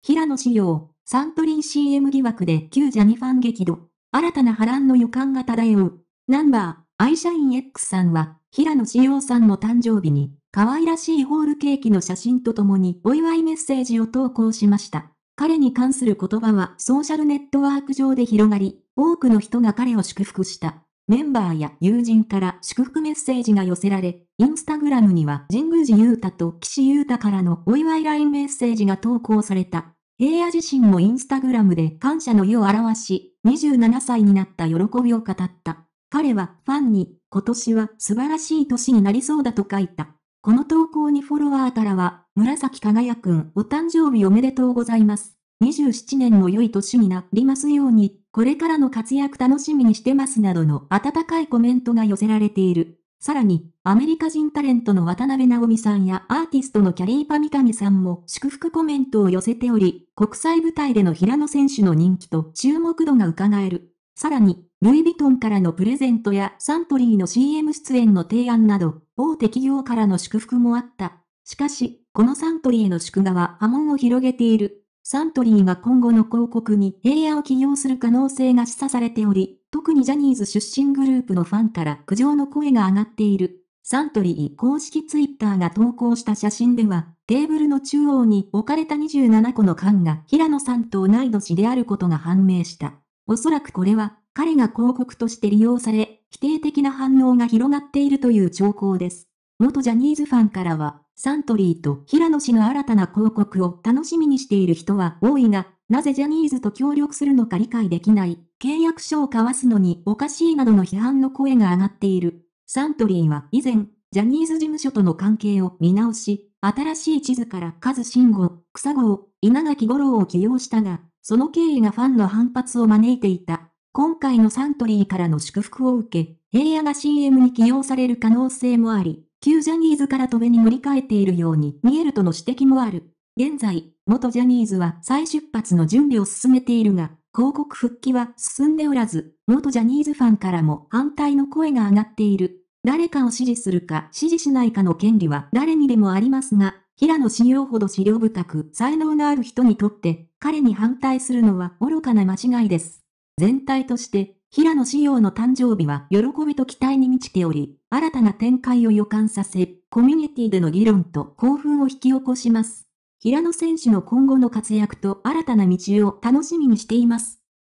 平野紫耀、サントリー CM 疑惑で旧ジャニファン激怒。新たな波乱の予感が漂う。ナンバー、アイシャイン X さんは、平野紫耀さんの誕生日に、可愛らしいホールケーキの写真とともにお祝いメッセージを投稿しました。彼に関する言葉はソーシャルネットワーク上で広がり、多くの人が彼を祝福した。メンバーや友人から祝福メッセージが寄せられ、インスタグラムには神宮寺優太と岸優太からのお祝いラインメッセージが投稿された。平野自身もインスタグラムで感謝の意を表し、27歳になった喜びを語った。彼はファンに、今年は素晴らしい年になりそうだと書いた。この投稿にフォロワーからは、紫輝くんお誕生日おめでとうございます。27年も良い年になりますように。これからの活躍楽しみにしてますなどの温かいコメントが寄せられている。さらに、アメリカ人タレントの渡辺直美さんやアーティストのキャリーパミカミさんも祝福コメントを寄せており、国際舞台での平野選手の人気と注目度が伺える。さらに、ルイ・ヴィトンからのプレゼントやサントリーの CM 出演の提案など、大手企業からの祝福もあった。しかし、このサントリーの祝賀は波紋を広げている。サントリーが今後の広告に平野を起用する可能性が示唆されており、特にジャニーズ出身グループのファンから苦情の声が上がっている。サントリー公式ツイッターが投稿した写真では、テーブルの中央に置かれた27個の缶が平野さんと同い年であることが判明した。おそらくこれは、彼が広告として利用され、否定的な反応が広がっているという兆候です。元ジャニーズファンからは、サントリーと平野氏の新たな広告を楽しみにしている人は多いが、なぜジャニーズと協力するのか理解できない、契約書を交わすのにおかしいなどの批判の声が上がっている。サントリーは以前、ジャニーズ事務所との関係を見直し、新しい地図からカズ慎吾、草郷、稲垣五郎を起用したが、その経緯がファンの反発を招いていた。今回のサントリーからの祝福を受け、平野が CM に起用される可能性もあり、旧ジャニーズから飛べに乗り換えているように見えるとの指摘もある。現在、元ジャニーズは再出発の準備を進めているが、広告復帰は進んでおらず、元ジャニーズファンからも反対の声が上がっている。誰かを支持するか支持しないかの権利は誰にでもありますが、平野紫耀ほど資料深く才能のある人にとって、彼に反対するのは愚かな間違いです。全体として平野紫耀の誕生日は喜びと期待に満ちており、新たな展開を予感させ、コミュニティでの議論と興奮を引き起こします。平野選手の今後の活躍と新たな道を楽しみにしています。